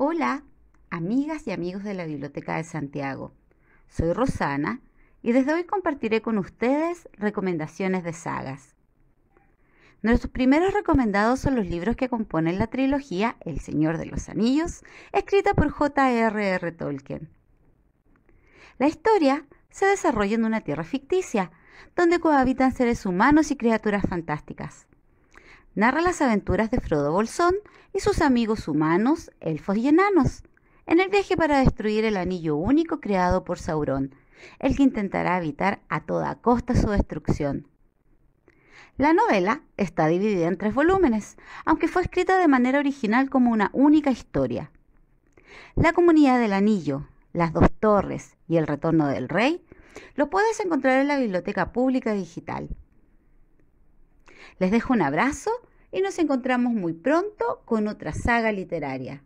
Hola, amigas y amigos de la Biblioteca de Santiago. Soy Rosana y desde hoy compartiré con ustedes recomendaciones de sagas. Nuestros primeros recomendados son los libros que componen la trilogía El Señor de los Anillos, escrita por J.R.R. Tolkien. La historia se desarrolla en una tierra ficticia, donde cohabitan seres humanos y criaturas fantásticas narra las aventuras de Frodo Bolsón y sus amigos humanos, elfos y enanos, en el viaje para destruir el anillo único creado por Saurón, el que intentará evitar a toda costa su destrucción. La novela está dividida en tres volúmenes, aunque fue escrita de manera original como una única historia. La comunidad del anillo, las dos torres y el retorno del rey lo puedes encontrar en la Biblioteca Pública Digital. Les dejo un abrazo y nos encontramos muy pronto con otra saga literaria.